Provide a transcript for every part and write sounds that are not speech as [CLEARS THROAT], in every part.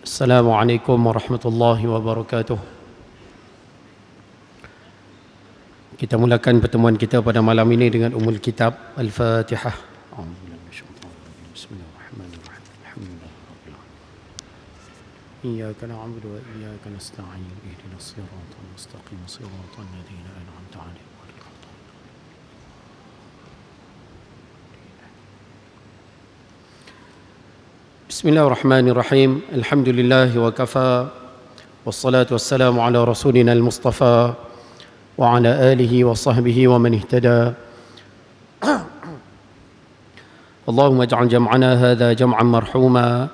Assalamualaikum warahmatullahi wabarakatuh. Kita mulakan pertemuan kita pada malam ini dengan umul kitab Al-Fatihah. Iyyaka na'budu wa iyyaka nasta'in. Ihdinas siratal mustaqim, siratal ladzina an'amta 'alaihim. بسم الله الرحمن الرحيم الحمد لله وكفى والصلاة والسلام على رسولنا المصطفى وعلى آله وصحبه ومن اهتدى اللهم اجعل جمعنا هذا جمعا مرحوما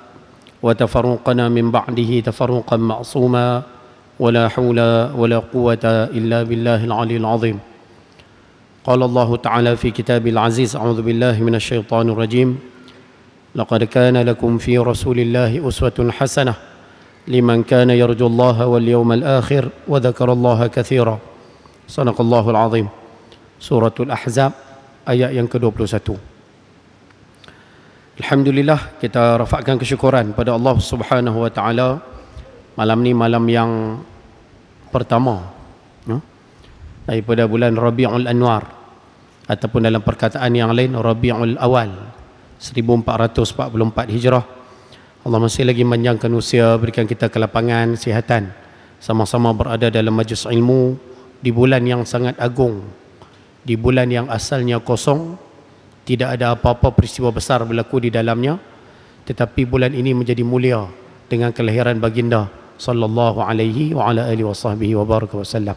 وتفرقنا من بعده تفرقا معصوما ولا حول ولا قوة إلا بالله العلي العظيم قال الله تعالى في كتاب العزيز أعوذ بالله من الشيطان الرجيم لقد كان لكم في رسول الله أسوة حسنة لمن كان يرجو الله واليوم الآخر وذكر الله كثيرا صدق الله العظيم سورة الأحزاب ayat yang ke الحمد لله kita rafakkan kesyukuran pada Allah Subhanahu wa taala malam ni malam yang pertama ya daripada bulan Rabiul Anwar ataupun dalam perkataan yang lain Rabiul Awal 1444 Hijrah. Allah masih lagi menjangkan usia, berikan kita ke lapangan, sihatan. Sama-sama berada dalam majlis ilmu di bulan yang sangat agung. Di bulan yang asalnya kosong, tidak ada apa-apa peristiwa besar berlaku di dalamnya. Tetapi bulan ini menjadi mulia dengan kelahiran baginda sallallahu alaihi wa ala alihi wasahbihi wa baraka wasallam.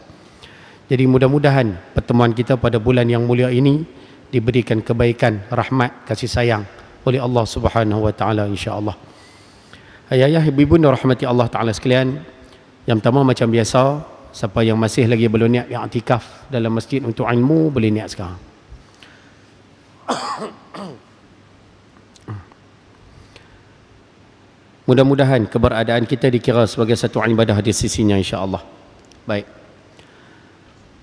Jadi mudah-mudahan pertemuan kita pada bulan yang mulia ini diberikan kebaikan, rahmat, kasih sayang oleh Allah Subhanahu wa taala insya-Allah. Ayah-ayah, ibu-ibu rahmati Allah taala sekalian. Yang pertama macam biasa, siapa yang masih lagi belum niat yang i'tikaf dalam masjid untuk ilmu, boleh niat sekarang. Mudah-mudahan keberadaan kita dikira sebagai satu ibadah di sisinya insya-Allah. Baik.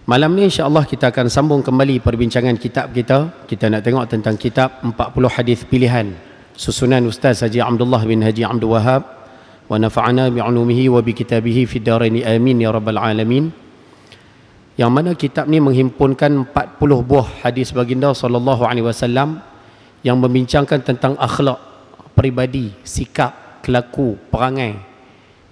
Malam ni insya-Allah kita akan sambung kembali perbincangan kitab kita. Kita nak tengok tentang kitab 40 hadis pilihan susunan Ustaz Haji Abdullah bin Haji Abdul Wahab wa nafa'ana bi 'ulumihi wa bi kitabihi fid dharain amin ya rabbal alamin. Yang mana kitab ni menghimpunkan 40 buah hadis baginda sallallahu alaihi wasallam yang membincangkan tentang akhlak peribadi, sikap, kelaku, perangai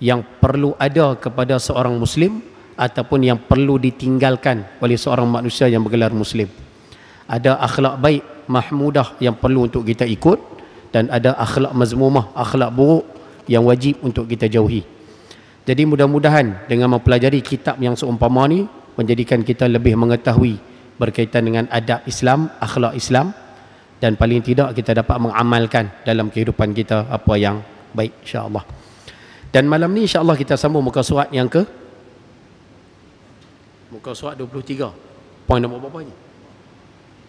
yang perlu ada kepada seorang muslim ataupun yang perlu ditinggalkan oleh seorang manusia yang bergelar muslim. Ada akhlak baik mahmudah yang perlu untuk kita ikut dan ada akhlak mazmumah, akhlak buruk yang wajib untuk kita jauhi. Jadi mudah-mudahan dengan mempelajari kitab yang seumpama ni menjadikan kita lebih mengetahui berkaitan dengan adab Islam, akhlak Islam dan paling tidak kita dapat mengamalkan dalam kehidupan kita apa yang baik insya-Allah. Dan malam ni insya-Allah kita sambung muka surat yang ke Muka surat 23. Poin nombor berapa ni?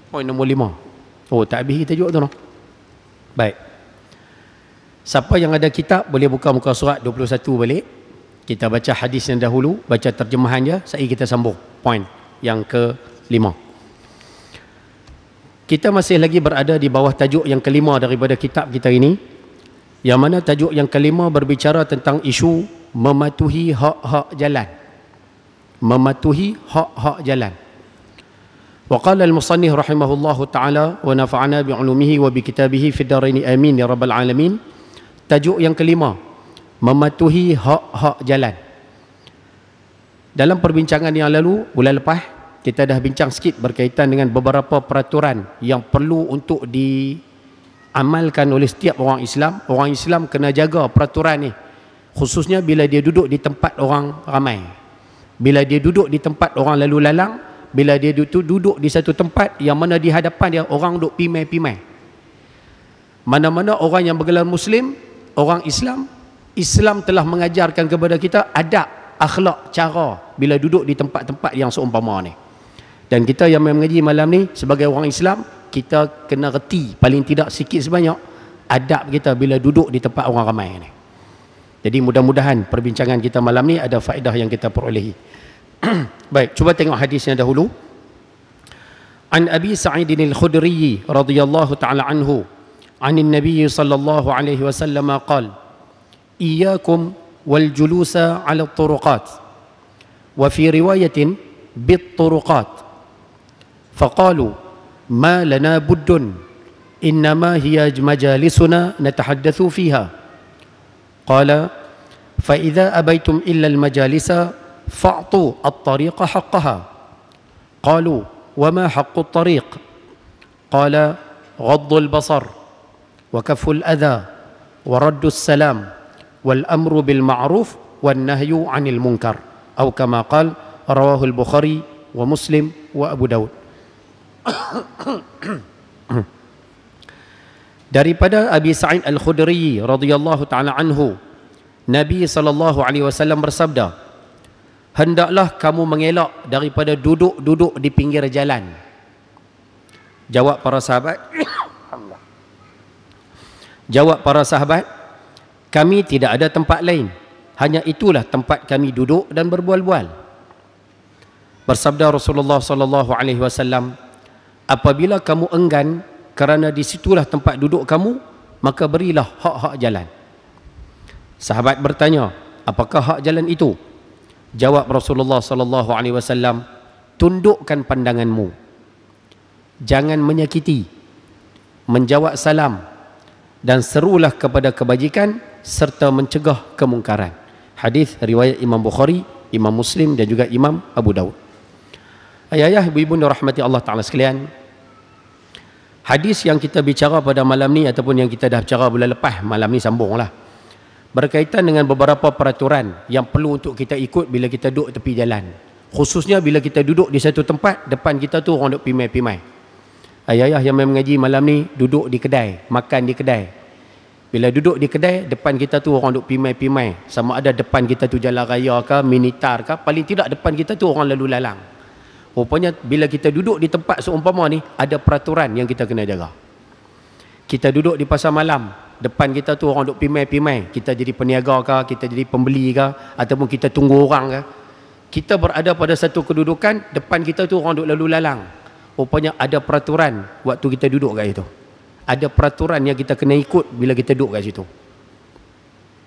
Poin nombor 5. Oh, tak habis kita juga tu. No? Baik. Siapa yang ada kitab boleh buka muka surat 21 balik. Kita baca hadis yang dahulu, baca terjemahan dia, sekali kita sambung poin yang ke-5. Kita masih lagi berada di bawah tajuk yang kelima daripada kitab kita ini. Yang mana tajuk yang kelima berbicara tentang isu mematuhi hak-hak jalan mematuhi hak-hak jalan. Wa qala al-musannif rahimahullahu taala wa nafa'ana bi 'ulumihi wa bi kitabihi fid darain amin ya rabbal alamin. Tajuk yang kelima, mematuhi hak-hak jalan. Dalam perbincangan yang lalu bulan lepas kita dah bincang sikit berkaitan dengan beberapa peraturan yang perlu untuk di amalkan oleh setiap orang Islam. Orang Islam kena jaga peraturan ni. Khususnya bila dia duduk di tempat orang ramai bila dia duduk di tempat orang lalu lalang bila dia tu duduk di satu tempat yang mana di hadapan dia orang duduk pimai-pimai mana-mana orang yang bergelar muslim orang Islam Islam telah mengajarkan kepada kita adab akhlak cara bila duduk di tempat-tempat yang seumpama ni dan kita yang mengaji malam ni sebagai orang Islam kita kena reti paling tidak sikit sebanyak adab kita bila duduk di tempat orang ramai ni jadi mudah-mudahan perbincangan kita malam ni ada faedah yang kita perolehi. [CLEARS THROAT] Baik, cuba tengok hadisnya dahulu. An Abi Sa'id al-Khudri radhiyallahu taala anhu عن النبي صلى الله عليه وسلم قال إياكم والجلوس على الطرقات وفي رواية بالطرقات فقالوا ما لنا بد إنما هي مجالسنا نتحدث فيها قال فإذا أبيتم إلا المجالس فاعطوا الطريق حقها قالوا وما حق الطريق قال غض البصر وكف الأذى ورد السلام والأمر بالمعروف والنهي عن المنكر أو كما قال رواه البخاري ومسلم وأبو داود [COUGHS] daripada Abi Sa'id Al-Khudri radhiyallahu taala anhu Nabi sallallahu alaihi wasallam bersabda hendaklah kamu mengelak daripada duduk-duduk di pinggir jalan jawab para sahabat [COUGHS] jawab para sahabat kami tidak ada tempat lain hanya itulah tempat kami duduk dan berbual-bual bersabda Rasulullah sallallahu alaihi wasallam apabila kamu enggan kerana di situlah tempat duduk kamu maka berilah hak-hak jalan sahabat bertanya apakah hak jalan itu jawab Rasulullah sallallahu alaihi wasallam tundukkan pandanganmu jangan menyakiti menjawab salam dan serulah kepada kebajikan serta mencegah kemungkaran hadis riwayat Imam Bukhari Imam Muslim dan juga Imam Abu Dawud. ayah-ayah ibu-ibu rahmati Allah taala sekalian Hadis yang kita bicara pada malam ni ataupun yang kita dah bicara bulan lepas malam ni sambunglah. Berkaitan dengan beberapa peraturan yang perlu untuk kita ikut bila kita duduk tepi jalan. Khususnya bila kita duduk di satu tempat depan kita tu orang duk pimai-pimai. Ayah-ayah yang memang mengaji malam ni duduk di kedai, makan di kedai. Bila duduk di kedai, depan kita tu orang duk pimai-pimai. Sama ada depan kita tu jalan raya ke, minitar ke, paling tidak depan kita tu orang lalu lalang. Rupanya bila kita duduk di tempat seumpama ni ada peraturan yang kita kena jaga. Kita duduk di pasar malam, depan kita tu orang duk pimai-pimai, kita jadi peniaga ke, kita jadi pembeli ke ataupun kita tunggu orang ke. Kita berada pada satu kedudukan, depan kita tu orang duk lalu lalang. Rupanya ada peraturan waktu kita duduk kat situ. Ada peraturan yang kita kena ikut bila kita duduk kat situ.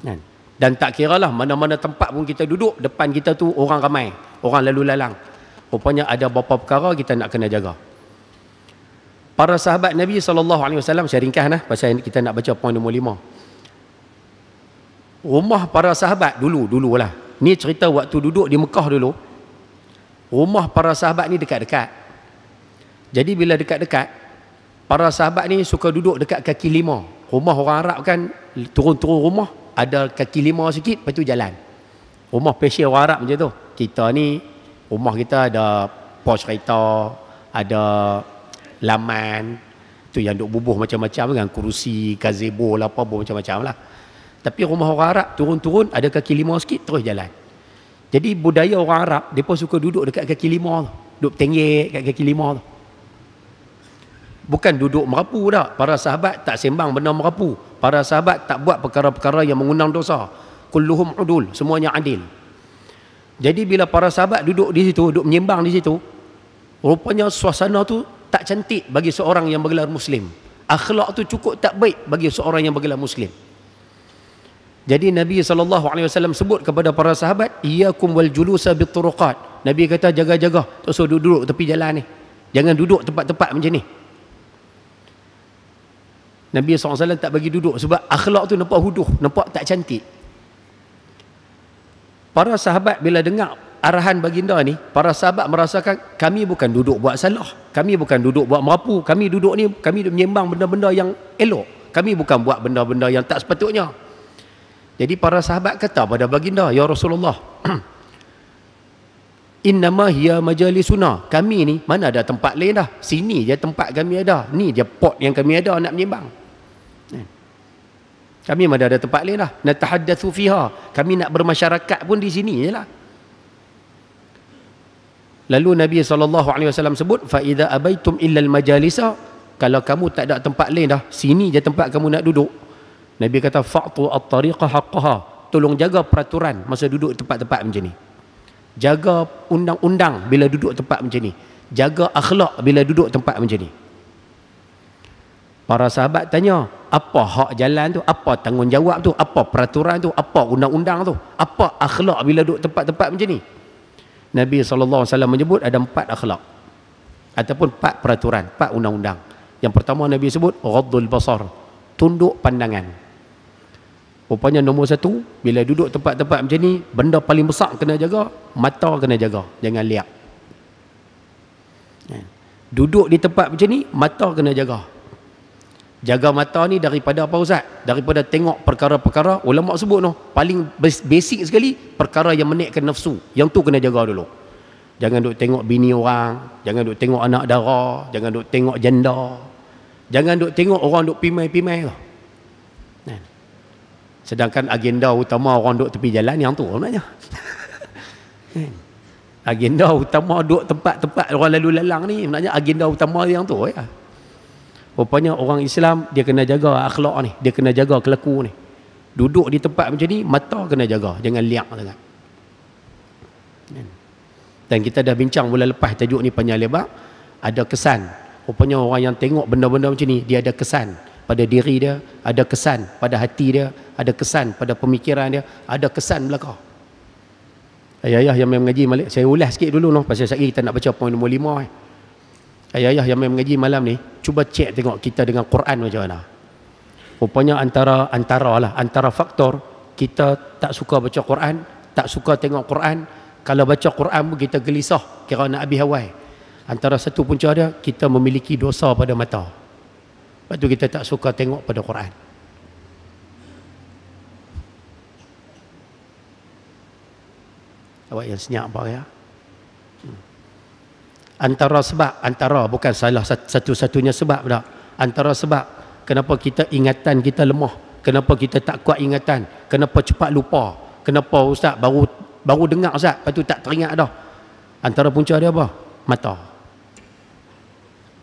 Kan? Dan tak kira lah mana-mana tempat pun kita duduk, depan kita tu orang ramai, orang lalu lalang. Rupanya ada beberapa perkara kita nak kena jaga. Para sahabat Nabi SAW, saya ringkaslah eh, pasal kita nak baca poin nombor lima. Rumah para sahabat dulu, dulu lah. Ni cerita waktu duduk di Mekah dulu. Rumah para sahabat ni dekat-dekat. Jadi bila dekat-dekat, para sahabat ni suka duduk dekat kaki lima. Rumah orang Arab kan, turun-turun rumah, ada kaki lima sikit, lepas tu jalan. Rumah pesir orang Arab macam tu. Kita ni rumah kita ada pos kereta, ada laman, tu yang duk bubuh macam-macam dengan kerusi, gazebo lah apa pun macam-macam lah. Tapi rumah orang Arab turun-turun ada kaki lima sikit terus jalan. Jadi budaya orang Arab, mereka suka duduk dekat kaki lima tu. Duduk tengik kat kaki lima tu. Bukan duduk merapu dah. Para sahabat tak sembang benda merapu. Para sahabat tak buat perkara-perkara yang mengundang dosa. Kulluhum udul. Semuanya adil. Jadi bila para sahabat duduk di situ, duduk menyembang di situ, rupanya suasana tu tak cantik bagi seorang yang bergelar muslim. Akhlak tu cukup tak baik bagi seorang yang bergelar muslim. Jadi Nabi saw sebut kepada para sahabat, "Iyyakum wal julusa bitturuqat." Nabi kata jaga-jaga, tak usah duduk tepi jalan ni. Jangan duduk tempat-tempat macam ni. Nabi SAW tak bagi duduk sebab akhlak tu nampak huduh, nampak tak cantik. Para sahabat bila dengar arahan baginda ni, para sahabat merasakan kami bukan duduk buat salah. Kami bukan duduk buat merapu. Kami duduk ni, kami menyembang benda-benda yang elok. Kami bukan buat benda-benda yang tak sepatutnya. Jadi para sahabat kata pada baginda, Ya Rasulullah, [CLEARS THROAT] Innama hiya majalisuna. Kami ni mana ada tempat lain dah. Sini je tempat kami ada. Ni je pot yang kami ada nak menyembang. Kami mana ada tempat lain lah. Natahaddathu fiha. Kami nak bermasyarakat pun di sini je lah. Lalu Nabi SAW sebut, فَإِذَا أَبَيْتُمْ إِلَّا الْمَجَالِسَ Kalau kamu tak ada tempat lain dah, sini je tempat kamu nak duduk. Nabi kata, فَعْتُوا أَطَّرِقَ حَقَّهَا Tolong jaga peraturan masa duduk tempat-tempat macam ni. Jaga undang-undang bila duduk tempat macam ni. Jaga akhlak bila duduk tempat macam ni. Para sahabat tanya, apa hak jalan tu? Apa tanggungjawab tu? Apa peraturan tu? Apa undang-undang tu? Apa akhlak bila duduk tempat-tempat macam ni? Nabi SAW menyebut ada empat akhlak. Ataupun empat peraturan, empat undang-undang. Yang pertama Nabi sebut, Ghadul Basar. Tunduk pandangan. Rupanya nombor satu, bila duduk tempat-tempat macam ni, benda paling besar kena jaga, mata kena jaga. Jangan liat. Kan? Duduk di tempat macam ni, mata kena jaga jaga mata ni daripada apa ustaz daripada tengok perkara-perkara ulama sebut no, paling basic sekali perkara yang menaikkan nafsu yang tu kena jaga dulu jangan duk tengok bini orang jangan duk tengok anak dara jangan duk tengok janda jangan duk tengok orang duk pimai-pimai tu kan? sedangkan agenda utama orang duk tepi jalan yang tu maknanya [LAUGHS] kan? agenda utama duk tempat-tempat orang lalu lalang ni maknanya agenda utama yang tu ya Rupanya orang Islam dia kena jaga akhlak ni, dia kena jaga kelaku ni. Duduk di tempat macam ni, mata kena jaga, jangan liak sangat. Kan? Dan kita dah bincang bulan lepas tajuk ni panjang lebar, ada kesan. Rupanya orang yang tengok benda-benda macam ni, dia ada kesan pada diri dia, ada kesan pada hati dia, ada kesan pada pemikiran dia, ada kesan belakang. Ayah-ayah yang mengaji malik, saya ulas sikit dulu noh pasal saya kita nak baca poin nombor 5 eh. Ayah-ayah yang main mengaji malam ni Cuba cek tengok kita dengan Quran macam mana Rupanya antara antara lah, antara faktor kita tak suka baca Quran, tak suka tengok Quran. Kalau baca Quran pun kita gelisah kira nak habis hawai. Antara satu punca dia kita memiliki dosa pada mata. Sebab tu kita tak suka tengok pada Quran. Awak yang senyap apa ya? antara sebab antara bukan salah satu-satunya sebab tak antara sebab kenapa kita ingatan kita lemah kenapa kita tak kuat ingatan kenapa cepat lupa kenapa ustaz baru baru dengar ustaz lepas tu tak teringat dah antara punca dia apa mata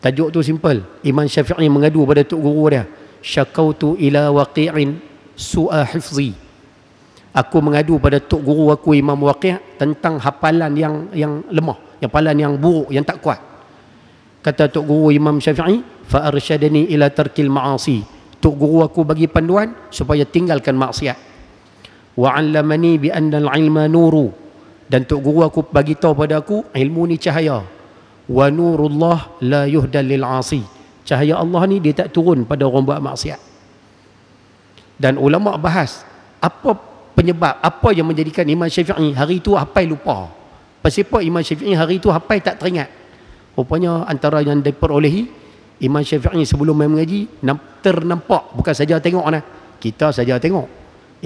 tajuk tu simple Iman Syafi'i mengadu pada tok guru dia syakautu ila waqi'in su'a hifzi aku mengadu pada tok guru aku Imam Waqi' tentang hafalan yang yang lemah yang kepalan yang buruk yang tak kuat kata tok guru imam syafi'i fa arsyadani ila tarkil ma'asi tok guru aku bagi panduan supaya tinggalkan maksiat wa 'allamani bi anna al-'ilma nuru dan tok guru aku bagi tahu pada aku ilmu ni cahaya wa nurullah la yuhdal lil 'asi cahaya Allah ni dia tak turun pada orang buat maksiat dan ulama bahas apa penyebab apa yang menjadikan imam syafi'i hari itu apa lupa Pasipa Imam Syafi'i hari itu hafal tak teringat. Rupanya antara yang diperolehi Imam Syafi'i sebelum main mengaji ternampak bukan saja tengok nah. Kita saja tengok.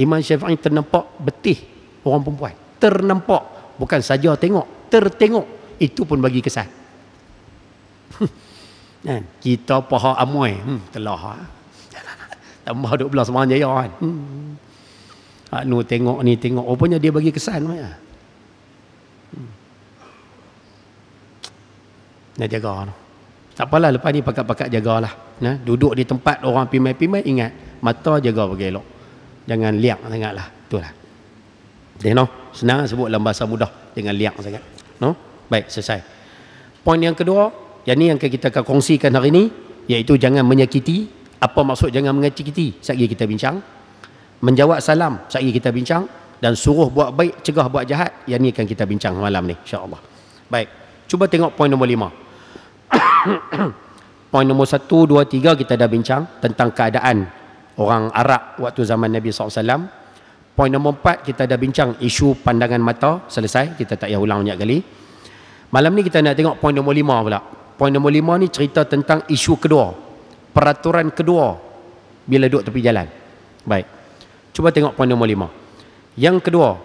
Imam Syafi'i ternampak betih orang perempuan. Ternampak bukan saja tengok, tertengok itu pun bagi kesan. [LAUGHS] Kan? kita paha amoi hmm, telah ah. [LAUGHS] tambah 12 malam jaya kan hmm. Anu tengok ni tengok rupanya dia bagi kesan kan? Kena jaga tu. Tak apalah lepas ni pakat-pakat jagalah. Nah, ya, duduk di tempat orang pimai-pimai ingat mata jaga bagi elok. Jangan liak sangatlah. Itulah. Dia eh, no, senang sebut dalam bahasa mudah dengan liak sangat. No? Baik, selesai. Poin yang kedua, yang ni yang kita akan kongsikan hari ini iaitu jangan menyakiti. Apa maksud jangan menyakiti? Sekali kita bincang. Menjawab salam, sekali kita bincang dan suruh buat baik, cegah buat jahat, yang ni akan kita bincang malam ni insya-Allah. Baik. Cuba tengok poin nombor lima. [COUGHS] Poin nombor satu, dua, tiga kita dah bincang tentang keadaan orang Arab waktu zaman Nabi SAW. Poin nombor empat, kita dah bincang isu pandangan mata. Selesai, kita tak payah ulang banyak kali. Malam ni kita nak tengok poin nombor lima pula. Poin nombor lima ni cerita tentang isu kedua. Peraturan kedua bila duduk tepi jalan. Baik. Cuba tengok poin nombor lima. Yang kedua,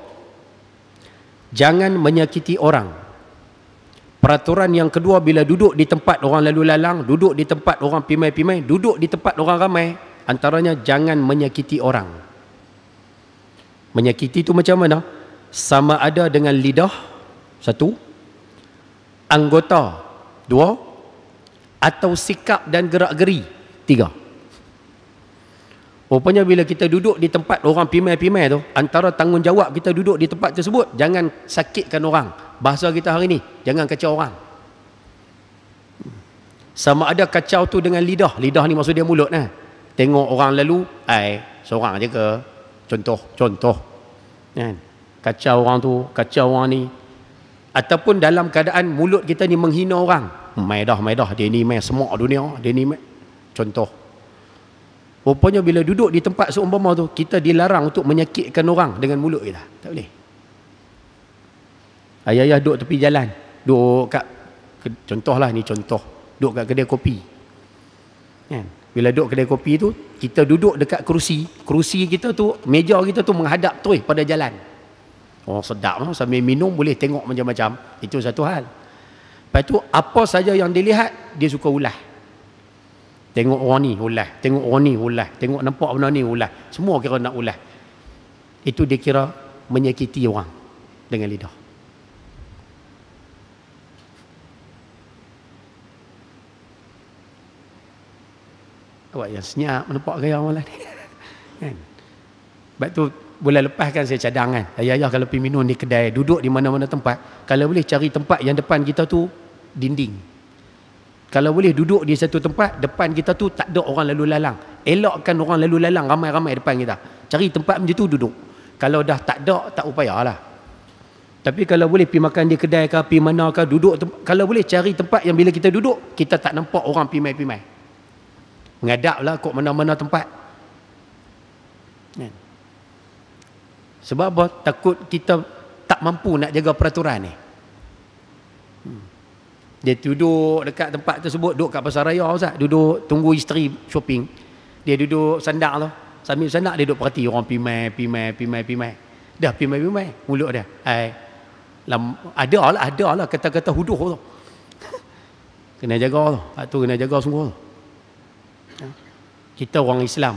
jangan menyakiti orang Peraturan yang kedua bila duduk di tempat orang lalu lalang, duduk di tempat orang pimai-pimai, duduk di tempat orang ramai, antaranya jangan menyakiti orang. Menyakiti itu macam mana? Sama ada dengan lidah, satu. Anggota, dua. Atau sikap dan gerak-geri, tiga. Rupanya bila kita duduk di tempat orang pimai-pimai tu, antara tanggungjawab kita duduk di tempat tersebut, jangan sakitkan orang. Orang bahasa kita hari ini jangan kacau orang sama ada kacau tu dengan lidah lidah ni maksud dia mulut nah eh. tengok orang lalu ai seorang je ke contoh contoh kan kacau orang tu kacau orang ni ataupun dalam keadaan mulut kita ni menghina orang maidah maidah mai dah dia ni mai semua dunia dia ni mai contoh rupanya bila duduk di tempat seumpama tu kita dilarang untuk menyakitkan orang dengan mulut kita tak boleh Ayah-ayah duduk tepi jalan. Duduk kat, lah ni contoh. Duduk kat kedai kopi. Kan? Bila duduk kedai kopi tu, kita duduk dekat kerusi. Kerusi kita tu, meja kita tu menghadap terus pada jalan. Oh sedap lah. Sambil minum boleh tengok macam-macam. Itu satu hal. Lepas tu, apa saja yang dilihat, dia suka ulah. Tengok orang ni ulah. Tengok orang ni ulah. Tengok nampak benda ni ulah. Semua kira nak ulah. Itu dia kira menyakiti orang dengan lidah. awak yang senyap menepak gaya orang lain [LAUGHS] kan sebab tu bulan lepas kan saya cadang kan ayah-ayah kalau pergi minum di kedai duduk di mana-mana tempat kalau boleh cari tempat yang depan kita tu dinding kalau boleh duduk di satu tempat depan kita tu tak ada orang lalu lalang Elokkan orang lalu lalang ramai-ramai depan kita cari tempat macam tu duduk kalau dah tak ada tak upayalah tapi kalau boleh pergi makan di kedai ke pergi mana ke duduk kalau boleh cari tempat yang bila kita duduk kita tak nampak orang pergi main-pergi main, pergi main. Mengadap lah kok mana-mana tempat. Kan? Sebab apa? Takut kita tak mampu nak jaga peraturan ni. Hmm. Dia duduk dekat tempat tersebut, duduk kat pasar raya Ustaz, duduk tunggu isteri shopping. Dia duduk sandak tu. Sambil sandak dia duduk perhati orang pimai, pimai, pimai, pimai. Dah pimai, pimai, mulut dia. Hai. Lam, ada lah, ada lah kata-kata huduh tu. [LAUGHS] kena jaga tu. Lepas tu kena jaga semua. tu kita orang Islam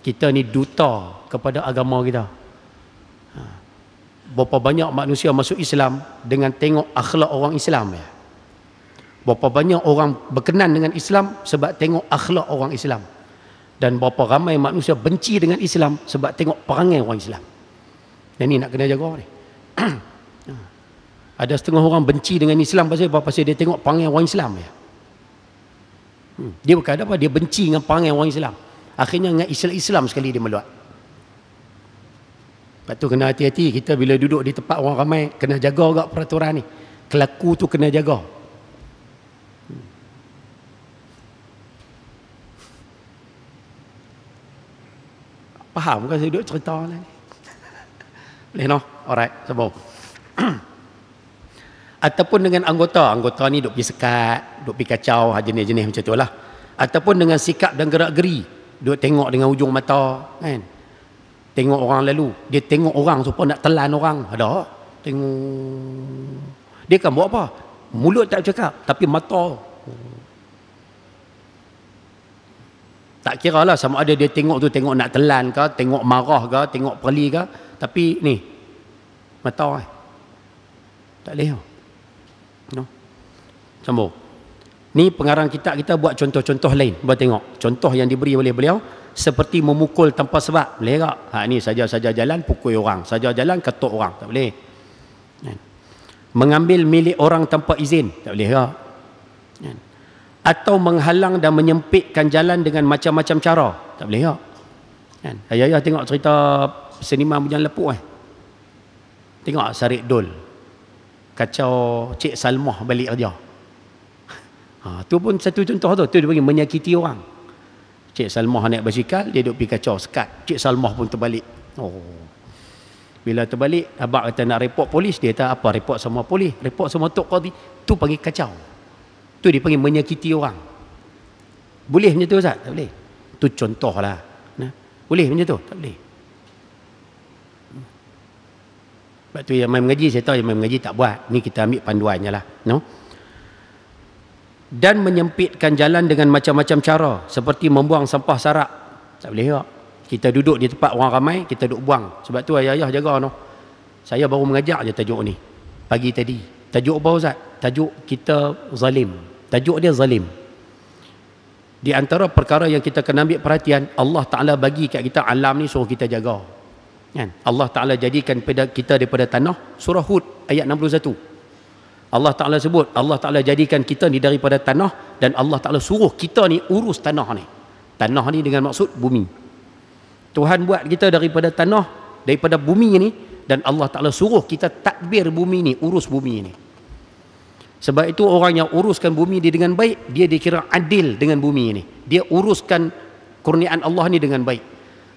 kita ni duta kepada agama kita ha. berapa banyak manusia masuk Islam dengan tengok akhlak orang Islam ya berapa banyak orang berkenan dengan Islam sebab tengok akhlak orang Islam dan berapa ramai manusia benci dengan Islam sebab tengok perangai orang Islam dan ni nak kena jaga ni [CLEARS THROAT] ha. ada setengah orang benci dengan Islam pasal apa pasal dia tengok perangai orang Islam ya dia bukan apa? Dia benci dengan perangai orang Islam. Akhirnya dengan Islam-Islam sekali dia meluat. Lepas tu kena hati-hati. Kita bila duduk di tempat orang ramai, kena jaga juga peraturan ni. Kelaku tu kena jaga. Hmm. Faham kan saya duduk cerita lah ni? Boleh no? Alright, sebab. [CLEARS THROAT] ataupun dengan anggota anggota ni duk pergi sekat duk pergi kacau jenis-jenis macam tu lah ataupun dengan sikap dan gerak geri duk tengok dengan ujung mata kan tengok orang lalu dia tengok orang supaya nak telan orang ada tengok dia kan buat apa mulut tak cakap tapi mata tak kira lah sama ada dia tengok tu tengok nak telan ke tengok marah ke tengok perli ke tapi ni mata eh. tak boleh Sambung. Ni pengarang kita kita buat contoh-contoh lain. Buat tengok. Contoh yang diberi oleh beliau. Seperti memukul tanpa sebab. Boleh tak? Ha, ni saja-saja jalan pukul orang. Saja jalan ketuk orang. Tak boleh. Kan? Mengambil milik orang tanpa izin. Tak boleh tak? Kan? Atau menghalang dan menyempitkan jalan dengan macam-macam cara. Tak boleh tak? Kan? Ayah-ayah tengok cerita seniman punya lepuk eh. Tengok Sarik Dol. Kacau Cik Salmah balik kerja. Ha, tu pun satu contoh tu. Tu dia panggil menyakiti orang. Cik Salmah naik basikal, dia duduk pergi kacau sekat. Cik Salmah pun terbalik. Oh. Bila terbalik, abang kata nak repot polis, dia kata apa repot semua polis, repot semua tok qadi. Tu panggil kacau. Tu dia panggil menyakiti orang. Boleh macam tu Ustaz? Tak boleh. Tu contoh lah Nah. Boleh macam tu? Tak boleh. Sebab tu yang main mengaji, saya tahu yang main mengaji tak buat. Ni kita ambil panduannya lah. No? dan menyempitkan jalan dengan macam-macam cara seperti membuang sampah sarap tak boleh ya kita duduk di tempat orang ramai kita duduk buang sebab tu ayah-ayah jaga no. saya baru mengajak je tajuk ni pagi tadi tajuk apa Ustaz? tajuk kita zalim tajuk dia zalim di antara perkara yang kita kena ambil perhatian Allah Ta'ala bagi kat kita alam ni suruh kita jaga kan? Allah Ta'ala jadikan kita daripada tanah surah Hud ayat 61 Allah Ta'ala sebut Allah Ta'ala jadikan kita ni daripada tanah dan Allah Ta'ala suruh kita ni urus tanah ni tanah ni dengan maksud bumi Tuhan buat kita daripada tanah daripada bumi ni dan Allah Ta'ala suruh kita takbir bumi ni urus bumi ni sebab itu orang yang uruskan bumi dia dengan baik dia dikira adil dengan bumi ni dia uruskan kurniaan Allah ni dengan baik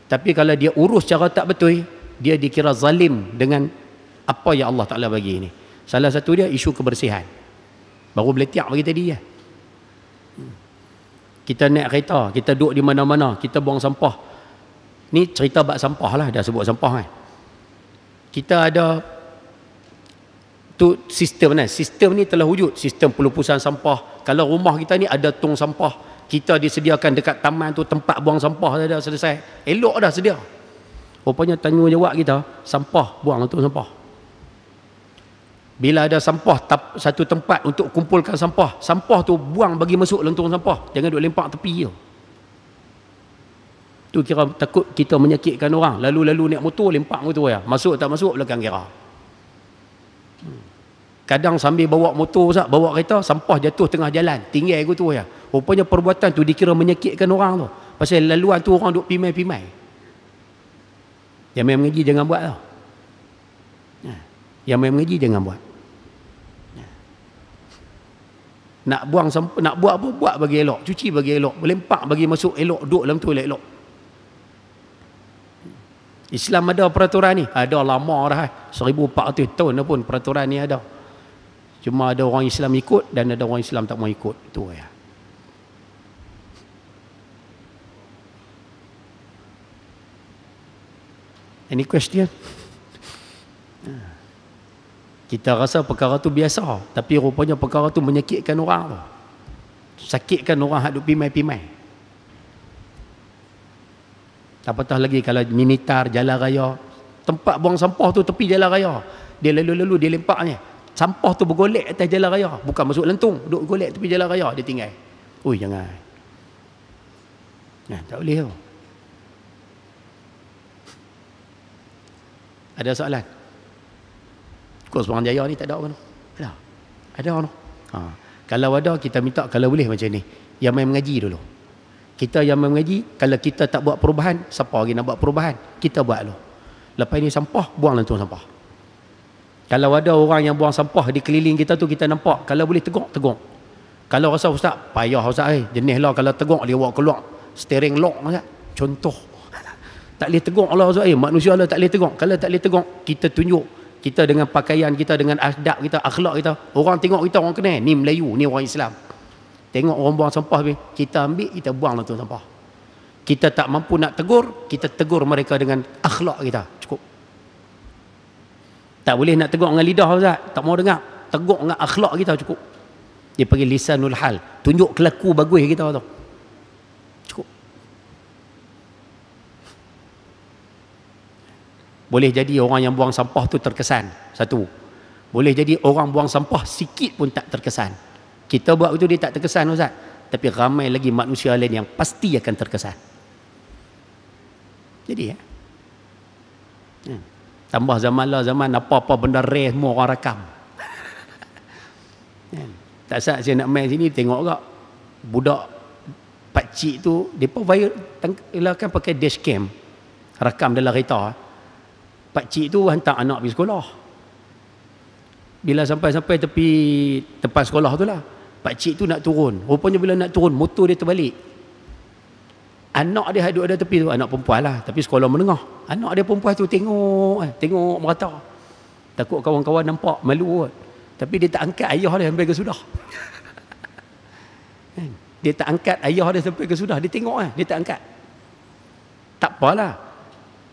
tapi kalau dia urus cara tak betul dia dikira zalim dengan apa yang Allah Ta'ala bagi ini Salah satu dia isu kebersihan. Baru boleh tiap bagi tadi ya. Kita naik kereta, kita duduk di mana-mana, kita buang sampah. Ni cerita bab sampah lah, dah sebut sampah kan. Kita ada tu sistem ni, sistem ni telah wujud, sistem pelupusan sampah. Kalau rumah kita ni ada tong sampah, kita disediakan dekat taman tu tempat buang sampah dah selesai. Elok dah sedia. Rupanya tanggungjawab kita, sampah buang tong sampah. Bila ada sampah tap, satu tempat untuk kumpulkan sampah, sampah tu buang bagi masuk lentur sampah. Jangan duk lempak tepi je. Tu kira takut kita menyakitkan orang. Lalu-lalu naik motor lempak motor ya. Masuk tak masuk belakang kira. Hmm. Kadang sambil bawa motor sat, bawa kereta, sampah jatuh tengah jalan. Tinggal aku tu ya. Rupanya perbuatan tu dikira menyakitkan orang tu. Pasal laluan tu orang duk pimai-pimai. Yang main mengaji jangan buat tau. Ha. Yang main mengaji jangan buat. Nak buang nak buat apa? Buat bagi elok. Cuci bagi elok. Melempak bagi masuk elok. Duduk dalam tu elok. Islam ada peraturan ni? Ada lama dah. 1400 eh. tahun pun peraturan ni ada. Cuma ada orang Islam ikut dan ada orang Islam tak mau ikut. Itu ya. Any question? Kita rasa perkara tu biasa Tapi rupanya perkara tu menyakitkan orang Sakitkan orang hadup pimai-pimai Tak patah lagi kalau minitar jalan raya Tempat buang sampah tu tepi jalan raya Dia lalu-lalu dia lempaknya, ni Sampah tu bergolek atas jalan raya Bukan masuk lentung Duduk golek tepi jalan raya dia tinggal Ui jangan Nah, tak boleh tu. Ada soalan? Kos Sepang Jaya ni tak ada orang. Ada. Ada orang. Ha. Kalau ada kita minta kalau boleh macam ni. Yang main mengaji dulu. Kita yang main mengaji, kalau kita tak buat perubahan, siapa lagi nak buat perubahan? Kita buat dulu. Lepas ni sampah, buanglah tuan sampah. Kalau ada orang yang buang sampah di keliling kita tu, kita nampak. Kalau boleh tegur, tegur. Kalau rasa ustaz, payah ustaz. Eh. Jenis lah kalau tegur, dia buat keluar. Steering lock ustaz. Contoh. [LAUGHS] tak boleh tegur Allah ustaz. Eh. Manusia Allah tak boleh tegur. Kalau tak boleh tegur, kita tunjuk kita dengan pakaian kita dengan adab kita akhlak kita orang tengok kita orang kenal ni Melayu ni orang Islam tengok orang buang sampah ni kita ambil kita buanglah tu sampah kita tak mampu nak tegur kita tegur mereka dengan akhlak kita cukup tak boleh nak tegur dengan lidah Ustaz tak mau dengar tegur dengan akhlak kita cukup dia panggil lisanul hal tunjuk kelaku bagus kita tu cukup Boleh jadi orang yang buang sampah tu terkesan. Satu. Boleh jadi orang buang sampah sikit pun tak terkesan. Kita buat itu dia tak terkesan Ustaz. Tapi ramai lagi manusia lain yang pasti akan terkesan. Jadi ya. Hmm. Tambah zaman lah zaman apa-apa benda rare semua orang rakam. hmm. [LAUGHS] Tak sah saya nak main sini tengok juga. Budak pakcik tu. Dia pun viral. pakai dashcam. Rakam dalam kereta. Ha pak cik tu hantar anak pergi sekolah. Bila sampai-sampai tepi tempat sekolah tu lah. Pak cik tu nak turun. Rupanya bila nak turun, motor dia terbalik. Anak dia hidup ada tepi tu. Anak perempuan lah. Tapi sekolah menengah. Anak dia perempuan tu tengok. Eh, tengok merata. Takut kawan-kawan nampak malu kot. Tapi dia tak angkat ayah dia sampai ke sudah. [LAUGHS] Kan? dia tak angkat ayah dia sampai ke sudah. Dia tengok kan. Dia tak angkat. Tak apalah.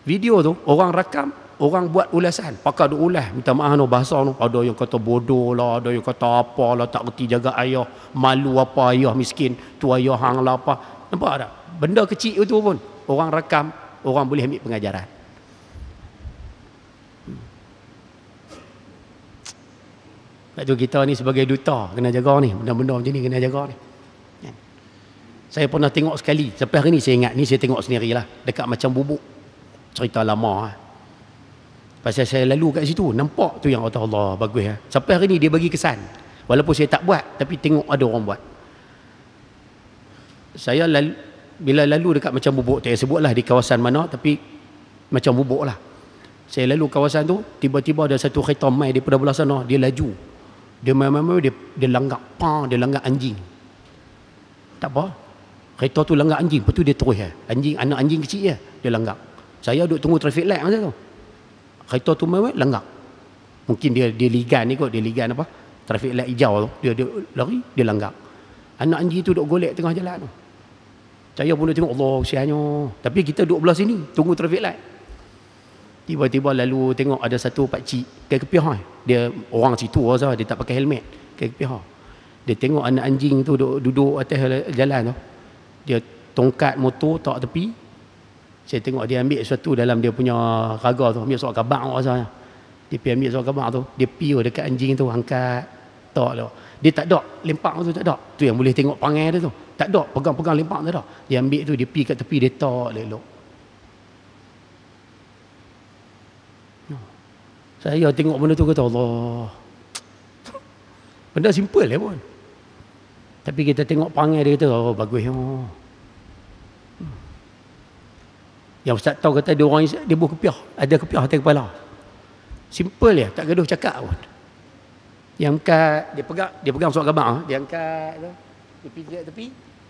Video tu orang rakam orang buat ulasan pakar duk ulas minta maaf no bahasa no ada yang kata bodoh lah ada yang kata apa lah tak reti jaga ayah malu apa ayah miskin tu ayah hang lah apa nampak tak benda kecil itu pun orang rekam orang boleh ambil pengajaran Sebab hmm. tu kita ni sebagai duta kena jaga ni. Benda-benda macam ni kena jaga ni. Kan? Saya pernah tengok sekali. Sampai hari ni saya ingat. Ni saya tengok sendiri lah, Dekat macam bubuk. Cerita lama. Ha. Pasal saya lalu kat situ Nampak tu yang kata Allah Bagus ya Sampai hari ni dia bagi kesan Walaupun saya tak buat Tapi tengok ada orang buat Saya lalu Bila lalu dekat macam bubuk Tak sebut lah di kawasan mana Tapi Macam bubuk lah Saya lalu kawasan tu Tiba-tiba ada satu kereta mai Daripada belah sana Dia laju Dia main-main dia, dia langgak pang, Dia langgak anjing Tak apa Kereta tu langgak anjing Lepas tu dia terus ya. Anjing, anak anjing kecil ya. Dia langgak Saya duduk tunggu traffic light masa tu kereta tu mewek lenggak, mungkin dia dia ligan ni kot dia ligan apa trafik light hijau tu dia dia lari dia lenggak. anak anji tu duk golek tengah jalan tu saya pun tengok Allah usianya tapi kita duduk belah sini tunggu trafik light tiba-tiba lalu tengok ada satu pak cik kaki kepiah eh. dia orang situ rasa lah dia tak pakai helmet kaki kepiah dia tengok anak anjing tu duduk, duduk atas jalan tu dia tongkat motor tak tepi saya tengok dia ambil sesuatu dalam dia punya raga tu ambil seorang kabak tu, dia pergi ambil seorang kabak tu dia piu dekat anjing tu angkat tak lah dia tak dok lempak tu tak dok tu yang boleh tengok pangai dia tu tak dok pegang-pegang lempak tu dah dia ambil tu dia pergi kat tepi dia tak lah elok saya tengok benda tu kata Allah benda simple lah pun tapi kita tengok pangai dia kata oh bagus oh. Yang ustaz tahu kata dia orang dia buah kepiah. Ada kepiah atas kepala. Simple ya, tak gaduh cakap pun. Dia angkat, dia pegang, dia pegang surat khabar ah. dia angkat tu. Dia pergi kat tepi,